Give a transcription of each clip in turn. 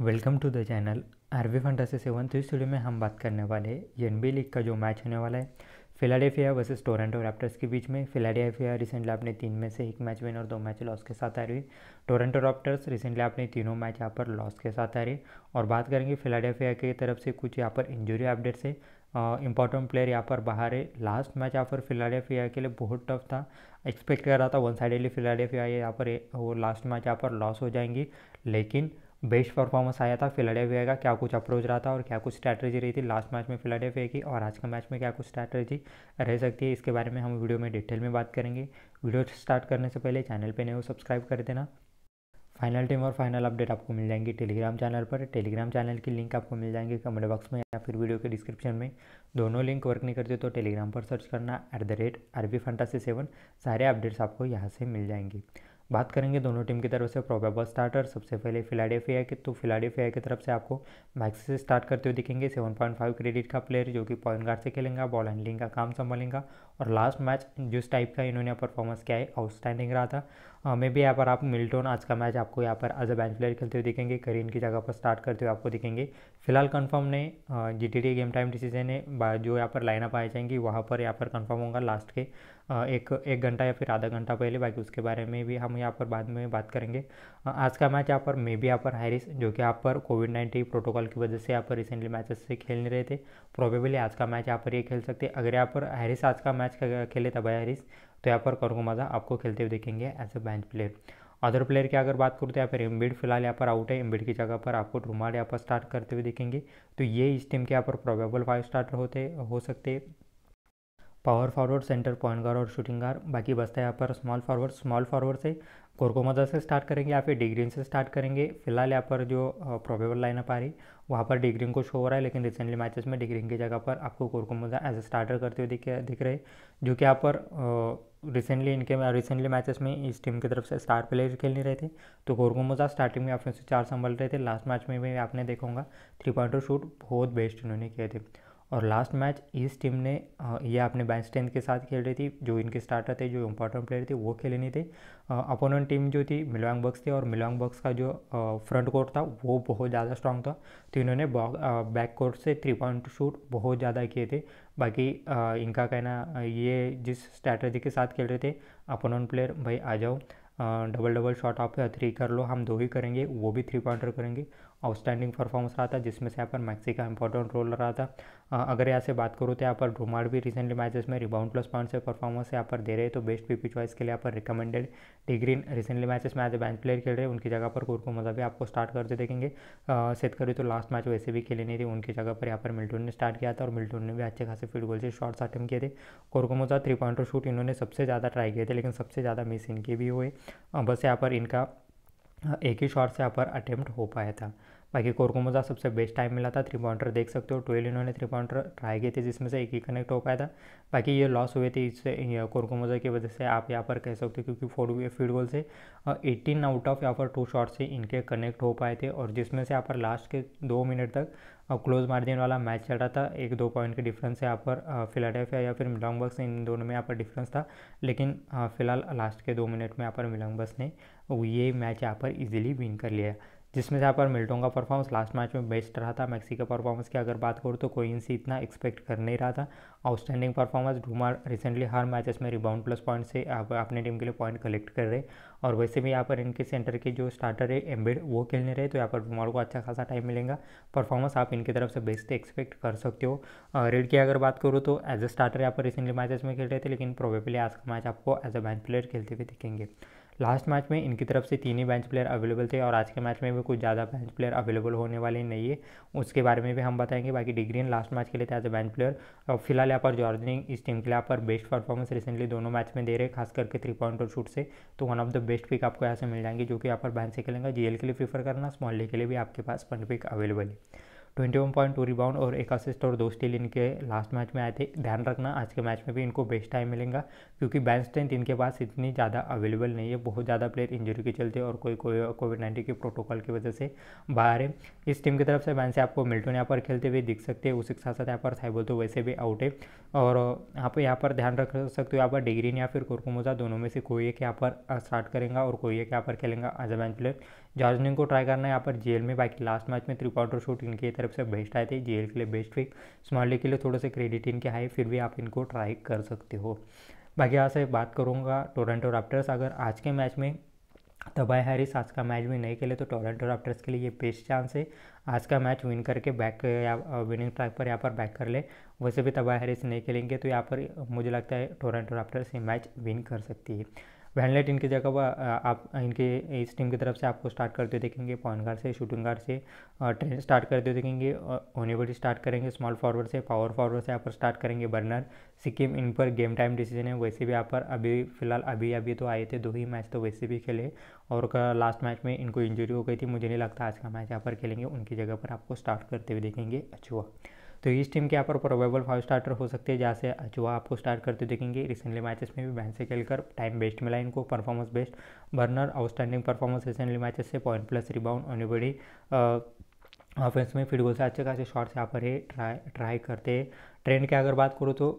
welcome to the channel RB fantasy seven three studio में हम बात करने वाले हैं एन बी लीग का जो मैच होने वाला है फिलाडेफिया वर्सेस टोरंटो रैप्टर्स के बीच में फिलाडेफिया रिसेंटली आपने तीन में से एक मैच विन और दो मैच लॉस के साथ आ रही टोरंटो रैप्टर्स रिसेंटली आपने तीनों मैच यहाँ पर लॉस के साथ आ रही और बात करेंगे फिलाडेफिया की तरफ से कुछ यहाँ पर इंजुरी अपडेट्स है इंपॉर्टेंट प्लेयर यहाँ पर बाहर है लास्ट मैच यहाँ पर फिलाडेफिया के लिए बहुत टफ था एक्सपेक्ट कर रहा था वन साइडेडली फिलाडेफिया यहाँ पर वो लास्ट मैच यहाँ पर लॉस हो जाएंगी लेकिन बेस्ट परफॉर्मेंस आया था फिलाडेफिया का क्या कुछ अप्रोच रहा था और क्या कुछ स्ट्रैटेजी रही थी लास्ट मैच में फिलाडेफिया की और आज के मैच में क्या कुछ स्ट्रैटेजी रह सकती है इसके बारे में हम वीडियो में डिटेल में बात करेंगे वीडियो स्टार्ट करने से पहले चैनल पर नहीं हो सब्सक्राइब कर देना फाइनल टीम और फाइनल अपडेट आपको मिल जाएंगी टेलीग्राम चैनल पर टेलीग्राम चैनल की लिंक आपको मिल जाएंगे कमेंट बॉक्स में या फिर वीडियो के डिस्क्रिप्शन में दोनों लिंक वर्क नहीं करते तो टेलीग्राम पर सर्च करना at the rate R B fantasy seven सारे अपडेट्स आपको यहाँ से मिल जाएंगे बात करेंगे दोनों टीम की तरफ से प्रोबेबल स्टार्टर सबसे पहले फिलाडेफिया के तो फिलाडेफिया की तरफ से आपको मैक्स से स्टार्ट करते हुए दिखेंगे सेवन पॉइंट फाइव क्रेडिट का प्लेयर जो कि पॉइंट गार्ड से खेलेंगे बॉल हैंडलिंग का काम संभालेंगे और लास्ट मैच जिस टाइप का इन्होंने परफॉर्मेंस किया है आउटस्टैंडिंग रहा था मे भी यहाँ पर आप मिल्टोन आज का मैच आपको यहाँ पर एज अ बैच प्लेयर खेलते हुए दिखेंगे करीन की जगह पर स्टार्ट करते हुए आपको दिखेंगे फिलहाल कन्फर्म ने G T T game time decision है जो यहाँ पर लाइनअप आए जाएंगी वहाँ पर यहाँ पर कन्फर्म होगा लास्ट के एक एक घंटा या फिर आधा घंटा पहले बाकी उसके बारे में भी हम यहाँ पर बाद में बात करेंगे आज का मैच यहाँ पर मे बी यहाँ पर हैरिस जो कि यहाँ पर कोविड नाइन्टीन प्रोटोकॉल की वजह से यहाँ पर रिसेंटली मैचेस से खेल नहीं रहे थे प्रॉबेबली आज का मैच यहाँ पर ये खेल सकते अगर यहाँ पर हैरिस आज का मैच खेले तब हैरिस तो यहाँ पर मज़ा आपको खेलते हुए देखेंगे as a bench player other player की अगर बात करूँ तो यहाँ पर एमबीड फिलहाल यहाँ पर आउट है एमबीड की जगह पर आपको ड्रुमाड यहाँ पर स्टार्ट करते हुए देखेंगे तो ये इस टीम के यहाँ पर प्रोबेबल फाइव स्टार्टर होते हो सकते power forward center point guard और शूटिंग गार्ड बाकी बचता है यहाँ पर स्मॉल फॉरवर्ड स्मॉल फॉरवर्ड से कोरकोमदा से स्टार्ट करेंगे या फिर डिग्रीन से स्टार्ट करेंगे फिलहाल यहाँ पर जो प्रोबेबल लाइनअप आ रही वहाँ पर डिग्रीन को शो हो रहा है लेकिन रिसेंटली मैचेस में डिग्रीन की जगह पर आपको कोरकोमदा एज ए स्टार्टर करते हुए दिख दिख रहे जो कि यहाँ पर रिसेंटली इनके रिसेंटली मैचेस में इस टीम की तरफ से स्टार प्लेयर खेल नहीं रहे थे तो कोरकोमोजा स्टार्टिंग में अपने चार संभल रहे थे लास्ट मैच में भी आपने देखा थ्री पॉइंटर शूट बहुत बेस्ट इन्होंने किए थे और लास्ट मैच इस टीम ने ये अपने बैंक स्ट्रेंथ के साथ खेल रही थी जो इनके स्टार्टर थे जो इंपॉर्टेंट प्लेयर थे वो खेले नहीं थे अपोनेंट टीम जो थी मिलोंग बक्स थे और मिलोंग बक्स का जो फ्रंट कोर्ट था वो बहुत ज़्यादा स्ट्रांग था तो इन्होंने बैक कोर्ट से थ्री पॉइंट शूट बहुत ज़्यादा किए थे बाकी इनका कहना ये जिस स्ट्रैटेजी के साथ खेल रहे थे अपोनेंट प्लेयर भाई आ जाओ डबल डबल शॉट आप थ्री कर लो हम दो ही करेंगे वो भी थ्री पॉइंटर करेंगे आउटस्टैंडिंग परफॉर्मेंस रहा था जिसमें से यहाँ पर मैक्सी का इंपॉर्टेंट रोल रहा था अगर यहाँ से बात करूँ तो यहाँ पर ड्रुमार्ड भी रिसेंटली मैचेस में रिबाउंड प्लस पॉइंट से परफॉर्मेंस यहाँ पर दे रहे तो बेस्ट पीपी चॉइस के लिए यहाँ पर रिकमेंडेड डिग्रीन रिसेंटली मैचेस में एज ए बैच प्लेयर खेल रहे उनकी जगह पर कुरकू मजा भी आपको स्टार्ट करते देखेंगे करी तो लास्ट मैच वैसे भी खेली नहीं थी उनकी जगह पर यहाँ पर मिल्टन ने स्टार्ट किया था और मिल्टन ने भी अच्छे खासे फील्ड गोल से शॉर्ट्स अटेम किए थे मजा थ्री पॉइंटर शूट इन्होंने सबसे ज़्यादा ट्राई किए थे लेकिन सबसे ज़्यादा मिस इनके भी हुए बस यहाँ पर इनका एक ही शॉट से यहाँ पर अटैम्प्ट हो पाया था बाकी कोरकोमोजा सबसे बेस्ट टाइम मिला था थ्री पॉइंटर देख सकते हो ट्वेल्व इन्होंने थ्री पॉइंटर ट्राई किए थे जिसमें से एक ही कनेक्ट हो पाया था बाकी ये लॉस हुए थे इससे कोरकोमोजा की वजह से आप यहाँ पर कह सकते हो क्योंकि फोर फील्ड गोल से एटीन आउट ऑफ यहाँ पर टू शॉट से इनके कनेक्ट हो पाए थे और जिसमें से यहाँ पर लास्ट के दो मिनट तक क्लोज मार्जिन वाला मैच चल रहा था एक दो पॉइंट के डिफरेंस से यहाँ पर फिलाडेल्फिया या फिर मिलोंग बस इन दोनों में यहाँ पर डिफरेंस था लेकिन फ़िलहाल लास्ट के दो मिनट में यहाँ पर मिलोंग बस ने ये मैच यहाँ पर इजीली विन कर लिया जिसमें से आपका मिल्टों का परफॉर्मेंस लास्ट मैच में बेस्ट रहा था मैक्सी का परफॉर्मेंस की अगर बात करूँ तो कोई इनसे इतना एक्सपेक्ट कर नहीं रहा था आउटस्टैंडिंग परफॉर्मेंस ढूमा रिसेंटली हर मैचेस में रिबाउंड प्लस पॉइंट से आप अपने टीम के लिए पॉइंट कलेक्ट कर रहे और वैसे भी यहाँ पर इनके सेंटर के जो स्टार्टर है एम्बेड वो खेलने रहे तो यहाँ पर डूमार को अच्छा खासा टाइम मिलेगा परफॉर्मेंस आप इनकी तरफ से बेस्ट एक्सपेक्ट कर सकते हो रेड की अगर बात करूँ तो एज अ स्टार्टर यहाँ पर रिसेंटली मैचेस में खेल रहे थे लेकिन प्रोबेबली आज का मैच आपको एज अ बेंच प्लेयर खेलते हुए दिखेंगे लास्ट मैच में इनकी तरफ से तीन ही बेंच प्लेयर अवेलेबल थे और आज के मैच में भी कुछ ज़्यादा बेंच प्लेयर अवेलेबल होने वाले नहीं है उसके बारे में भी हम बताएंगे बाकी डिग्रीन लास्ट मैच के लिए थे एज ए बेंच प्लेयर और फिलहाल यहाँ पर जॉर्जनिंग इस टीम के लिए यहाँ पर बेस्ट परफॉर्मेंस रिसेंटली दोनों मैच में दे रहे खास करके थ्री पॉइंट और शूट से तो one of the best pick आपको यहाँ से मिल जाएंगे जो कि यहाँ पर बैंक से खेलेंगे जी के लिए प्रीफर करना स्मॉल डे के लिए भी आपके पास पंड पिक अवेलेबल है twenty one point two rebound और एक असिस्ट और दो स्टील इनके लास्ट मैच में आए थे ध्यान रखना आज के मैच में भी इनको बेस्ट टाइम मिलेगा क्योंकि बैंक स्ट्रेंथ इनके पास इतनी ज़्यादा अवेलेबल नहीं है बहुत ज़्यादा प्लेयर इंजरी के चलते और कोई कोई कोविड नाइन्टीन के प्रोटोकॉल की वजह से बाहर है इस टीम की तरफ से बैन से आपको मिल्टन यहाँ पर खेलते हुए दिख सकते हैं उसी के साथ साथ यहाँ पर साइबल तो वैसे भी आउट है और आप यहाँ पर ध्यान रख सकते हो यहाँ पर डिग्रीन या फिर कुरकुमोजा दोनों में से कोई एक यहाँ पर स्टार्ट करेगा और कोई एक यहाँ पर खेलेंगे एज अ बेंच प्लेयर जॉर्जनिंग को ट्राई करना है यहाँ पर जेल में बाकी लास्ट मैच में थ्री पॉइंटर शूट इनकी तरफ से बेस्ट आए थे जी के लिए बेस्ट फिक स्मॉल स्मॉले के लिए थोड़े से क्रेडिट इनके हाई फिर भी आप इनको ट्राई कर सकते हो बाकी यहाँ से बात करूँगा टोरेंटो रैप्टर्स अगर आज के मैच में तबाह हैरिस आज का मैच भी नहीं खेले तो टोरेंटो रैप्टर्स के लिए ये बेस्ट चांस है आज का मैच विन करके बैक या विनिंग ट्रैक पर यहाँ पर बैक कर ले वैसे भी तबाह हैरिस नहीं खेलेंगे तो यहाँ पर मुझे लगता है टोरेंटो रैप्टर्स ये मैच विन कर सकती है वैनलेट इनकी जगह पर आप इनके इस टीम की तरफ से आपको स्टार्ट करते देखेंगे पॉइंट गार्ड से शूटिंग गार्ड से ट्रेन स्टार्ट करते देखेंगे ओनेबल स्टार्ट करेंगे स्मॉल फॉरवर्ड से पावर फॉरवर्ड से आप स्टार्ट करेंगे बर्नर सिक्किम इन पर गेम टाइम डिसीजन है वैसे भी यहाँ पर अभी फिलहाल अभी अभी तो आए थे दो ही मैच तो वैसे भी खेले और लास्ट मैच में इनको इंजरी हो गई थी मुझे नहीं लगता आज का मैच यहाँ पर खेलेंगे उनकी जगह पर आपको स्टार्ट करते हुए देखेंगे अचुआ अच्छा तो इस टीम के यहाँ पर प्रोबेबल फाइव स्टार्टर हो सकते हैं जहाँ से जो आपको स्टार्ट करते देखेंगे रिसेंटली मैचेस में भी बैंक से खेलकर टाइम बेस्ट मिला इनको performance best Barnes outstanding performance recently matches से पॉइंट प्लस रिबाउंड बड़ी ऑफेंस में फील्ड गोल से अच्छे खासे शॉट्स यहाँ पर ये ट्राई ट्राई करते हैं ट्रेंड की अगर बात करूँ तो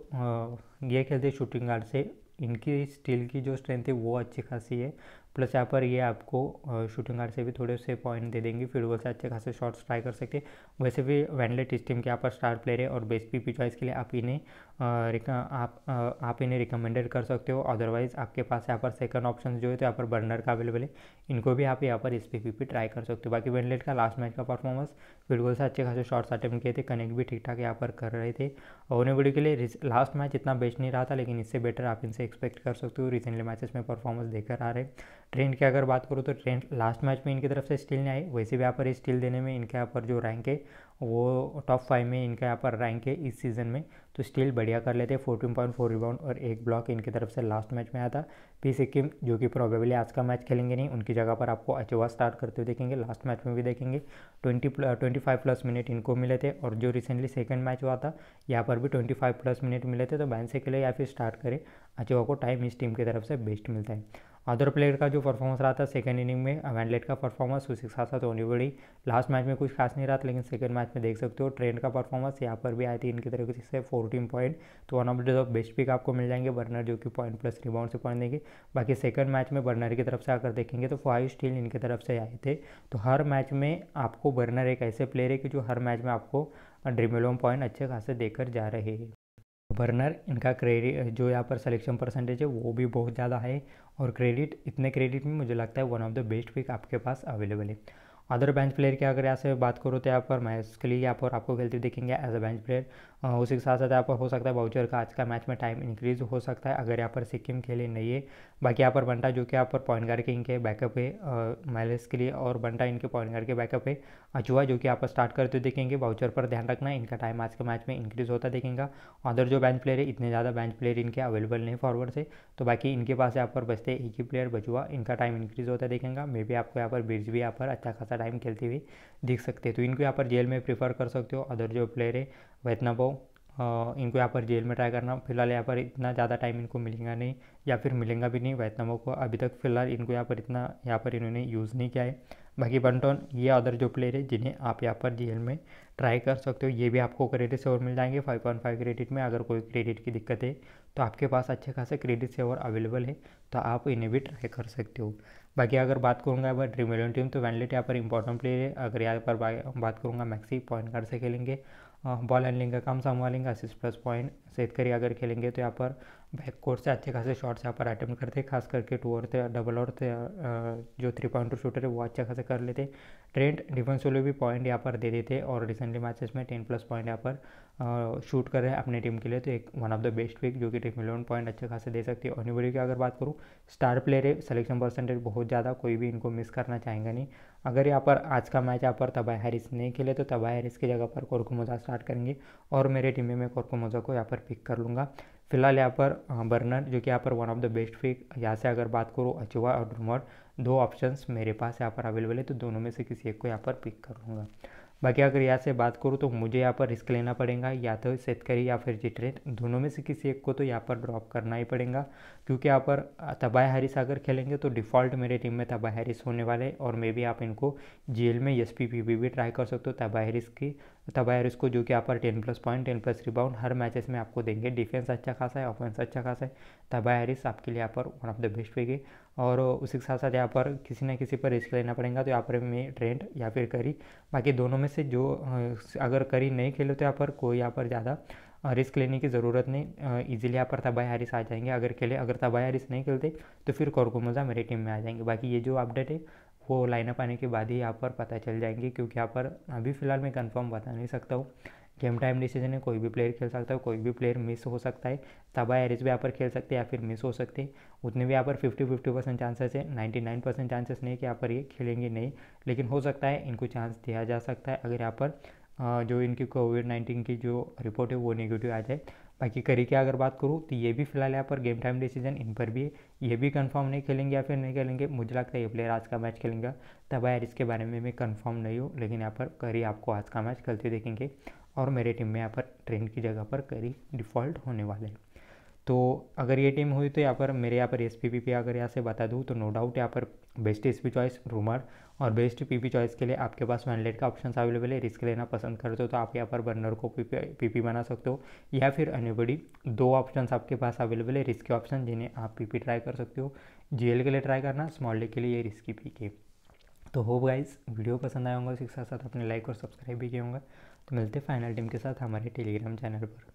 ये खेलते शूटिंग गार्ड से इनकी स्टील की जो स्ट्रेंथ है वो अच्छी खासी है प्लस यहाँ पर ये आपको शूटिंग गार्ड से भी थोड़े से पॉइंट दे देंगे फिर वैसे से अच्छे खासे शॉट्स ट्राई कर सकते हैं वैसे भी वैंडलेट इस टीम के यहाँ पर स्टार प्लेयर है और बेस्ट पी चॉइस के लिए आप इन्हें आप आ, आप इन्हें रिकमेंडेड कर सकते हो अदरवाइज़ आपके पास यहाँ पर सेकंड ऑप्शन जो है तो यहाँ पर बर्नर का अवेलेबल है इनको भी आप यहाँ पर इस पी पी ट्राई कर सकते हो बाकी वैंडलेट का लास्ट मैच का परफॉर्मेंस फिर वैसे से अच्छे खासे शॉर्ट्स अटैम्प्ट किए थे कनेक्ट भी ठीक ठाक यहाँ पर कर रहे थे ओनेबडी के लिए लास्ट मैच इतना बेस्ट नहीं रहा था लेकिन इससे बेटर आप इनसे एक्सपेक्ट कर सकते हो रिसेंटली मैचेस में परफॉर्मेंस देकर आ रहे हैं ट्रेंड की अगर बात करूँ तो ट्रेंड लास्ट मैच में इनकी तरफ से स्टील नहीं आई वैसे भी यहाँ पर स्टील देने में इनके यहाँ पर जो रैंक है वो टॉप फाइव में इनका यहाँ पर रैंक है इस सीज़न में तो स्टील बढ़िया कर लेते फोर्टीन पॉइंट फोर रिबाउंड और एक ब्लॉक इनकी तरफ से लास्ट मैच में आया था पी सिक्किम जो कि प्रॉबेबली आज का मैच खेलेंगे नहीं उनकी जगह पर आपको अचवा स्टार्ट करते हुए देखेंगे लास्ट मैच में भी देखेंगे twenty twenty five plus minute इनको मिले थे और जो रिसेंटली सेकेंड मैच हुआ था यहाँ पर भी ट्वेंटी फाइव प्लस मिनट मिले थे तो बैन से खेले या फिर स्टार्ट करें अचवा को टाइम इस टीम की तरफ से बेस्ट मिलता है अदर प्लेयर का जो परफॉर्मेंस रहा था सेकेंड इनिंग में वैंडलेट का परफॉर्मेंस उसी के साथ साथ ओनी बड़ी लास्ट मैच में कुछ खास नहीं रहा था लेकिन सेकेंड मैच में देख सकते हो ट्रेंड का परफॉर्मेंस यहाँ पर भी आई थी इनकी तरीके से फोर्टीन पॉइंट तो one of the best pick आपको मिल जाएंगे बर्नर जो कि पॉइंट प्लस रिबाउंड से पॉइंट देंगे बाकी सेकंड मैच में बर्नर की तरफ से आकर देखेंगे तो फाइव स्टील इनकी तरफ से आए थे तो हर मैच में आपको बर्नर एक ऐसे प्लेयर है कि जो हर मैच में आपको ड्रिमेलोम पॉइंट अच्छे खासे देकर जा रहे हैं बर्नर इनका क्रेडिट जो यहाँ पर सिलेक्शन परसेंटेज है वो भी बहुत ज़्यादा है और क्रेडिट इतने क्रेडिट में मुझे लगता है one of the best pick आपके पास अवेलेबल है अदर बेंच प्लेयर की अगर यहाँ से बात करो तो यहाँ पर मैच के लिए यहाँ पर आपको खेलते देखेंगे एज अ बेंच प्लेयर उसी के साथ साथ यहाँ पर हो सकता है बाउचर का आज का मैच में टाइम इंक्रीज हो सकता है अगर यहाँ पर सिक्किम खेले नहीं है बाकी यहाँ पर बंटा जो कि यहाँ पर पॉइंट गार्ड के इनके बैकअप है मैलेस के लिए और बंटा इनके पॉइंट गार्ड के बैकअप है अचुआ जो कि यहाँ पर स्टार्ट करते देखेंगे बाउचर पर ध्यान रखना इनका टाइम आज के मैच में इंक्रीज होता देखेंगे अदर जो बेंच प्लेयर है इतने ज़्यादा बेंच प्लेयर इनके अवेलेबल नहीं फॉरवर्ड से तो बाकी इनके पास यहाँ पर बचते एक ही प्लेयर बचुआ इनका टाइम इंक्रीज होता देखेंगे मे बी आपको यहाँ पर ब्रिज भी यहाँ पर अच्छा खासा अच्छा टाइम खेलती हुई दिख सकते हैं तो इनको यहाँ पर जेल में प्रीफर कर सकते हो अदर जो प्लेयर है वैतनाबो इनको यहाँ पर जेल में ट्राई करना फिलहाल यहाँ पर इतना ज़्यादा टाइम इनको मिलेगा नहीं या फिर मिलेगा भी नहीं वैतनाबो को अभी तक फिलहाल इनको यहाँ पर इतना यहाँ पर इन्होंने यूज़ नहीं किया है बाकी टोन ये अदर जो प्लेयर है जिन्हें आप यहाँ पर जी में ट्राई कर सकते हो ये भी आपको क्रेडिट सेवर मिल जाएंगे 5.5 क्रेडिट में अगर कोई क्रेडिट की दिक्कत है तो आपके पास अच्छे खासे क्रेडिट सेवर अवेलेबल है तो आप इन्हें भी ट्राई कर सकते हो बाकी अगर बात करूँगा अब ड्रीम इलेवन टीम तो वैनलेट यहाँ पर इंपॉर्टेंट तो प्लेयर है अगर यहाँ पर बात करूँगा मैक्सी पॉइंट कार्ड से खेलेंगे बॉल हाँ, हैंडलिंग का काम संभालेंगे असिस्ट प्लस पॉइंट शेतकारी अगर खेलेंगे तो यहाँ पर बैक कोर्ट से अच्छे खासे शॉट्स यहाँ पर अटैम्प्ट करते हैं खास करके टू और थे डबल और थे जो थ्री पॉइंट टू शूटर है वो अच्छे खासे कर लेते ट्रेंट डिफेंस वाले भी पॉइंट यहाँ पर दे देते और रिसेंटली मैचेस में टेन प्लस पॉइंट यहाँ पर शूट कर रहे हैं अपनी टीम के लिए तो एक one of the best pick जो कि टीम इलेवन पॉइंट अच्छे खासे दे सकती है और की अगर बात करूँ स्टार प्लेयर है सिलेक्शन परसेंटेज बहुत ज़्यादा कोई भी इनको मिस करना चाहेंगे नहीं अगर यहाँ पर आज का मैच यहाँ पर तबाह हैरिस नहीं खेले तो तबाह हैरिस की जगह पर कोरकुमोजा स्टार्ट करेंगे और मेरे टीम में मैं कोरकुमोजा को यहाँ पर पिक कर लूँगा फिलहाल यहाँ पर बर्नर जो कि यहाँ पर one of the best pick यहाँ से अगर बात करूँ अचुआ और ड्रूमॉट दो ऑप्शंस मेरे पास यहाँ पर अवेलेबल है तो दोनों में से किसी एक को यहाँ पर पिक कर लूँगा बाकी अगर यहाँ से बात करूँ तो मुझे यहाँ पर रिस्क लेना पड़ेगा या तो शेतकरी या फिर जिटरेट दोनों में से किसी एक को तो यहाँ पर ड्रॉप करना ही पड़ेगा क्योंकि यहाँ पर तबाह हैरिस अगर खेलेंगे तो डिफ़ॉल्ट मेरे टीम में तबाह हैरिस होने वाले और मे भी आप इनको जेल में एस पी भी ट्राई कर सकते हो तबाह हैरिस की तबाह हैरिस को जो कि यहाँ पर ten plus point ten plus rebound हर मैचेस में आपको देंगे डिफेंस अच्छा खासा है ऑफेंस अच्छा खासा है तबाह हैरिस आपके लिए यहाँ पर one of the best pick और उसी के साथ साथ यहाँ पर किसी ना किसी पर रिस्क लेना पड़ेगा तो यहाँ पर मैं ट्रेंड या फिर करी बाकी दोनों में से जो अगर करी नहीं खेले तो यहाँ पर कोई यहाँ पर ज़्यादा रिस्क लेने की ज़रूरत नहीं इजीली यहाँ पर तबाह हारिस आ जाएंगे अगर खेले अगर तबाह हारिस नहीं खेलते तो फिर कॉर्कोमोजा मेरी टीम में आ जाएंगे बाकी ये जो अपडेट है वो लाइनअप आने के बाद ही यहाँ पर पता चल जाएंगे क्योंकि यहाँ पर अभी फ़िलहाल मैं कन्फर्म बता नहीं सकता हूँ गेम टाइम डिसीजन है कोई भी प्लेयर खेल सकता है कोई भी प्लेयर मिस हो सकता है तबा एरिज भी यहाँ पर खेल सकते हैं या फिर मिस हो सकते हैं उतने भी यहाँ पर फिफ्टी फिफ्टी परसेंट चांसेस है नाइन्टी नाइन परसेंट चांसेस नहीं कि यहाँ पर ये खेलेंगे नहीं लेकिन हो सकता है इनको चांस दिया जा सकता है अगर यहाँ पर जो इनकी कोविड नाइन्टीन की जो रिपोर्ट है वो निगेटिव आ जाए बाकी करी की अगर बात करूँ तो ये भी फिलहाल यहाँ पर गेम टाइम डिसीजन इन पर भी है ये भी कंफर्म नहीं खेलेंगे या फिर नहीं खेलेंगे मुझे लगता है ये प्लेयर आज का मैच खेलेंगे तब यार इसके बारे में मैं कंफर्म नहीं हूँ लेकिन यहाँ पर करी आपको आज का मैच खेलते देखेंगे और मेरी टीम में यहाँ पर ट्रेंड की जगह पर कैरी डिफ़ॉल्ट होने वाले हैं तो अगर ये टीम हुई तो यहाँ पर मेरे यहाँ पर एस पी पी पी अगर यहाँ से बता दूँ तो नो डाउट यहाँ पर बेस्ट एस पी चॉइस रूमर और बेस्ट पी पी चॉइस के लिए आपके पास लेट का ऑप्शन अवेलेबल है रिस्क लेना पसंद करते हो तो आप यहाँ पर बर्नर को पी पी पी पी बना सकते हो या फिर एनीबडी दो ऑप्शन आपके पास अवेलेबल है रिस्क के ऑप्शन जिन्हें आप पी पी ट्राई कर सकते हो जी एल के लिए ट्राई करना स्मॉल डे के लिए ये रिस्की पी के तो होप गाइज वीडियो पसंद आए होंगे उसके तो साथ साथ अपने लाइक और सब्सक्राइब भी किया होंगे तो मिलते फाइनल टीम के साथ हमारे टेलीग्राम चैनल पर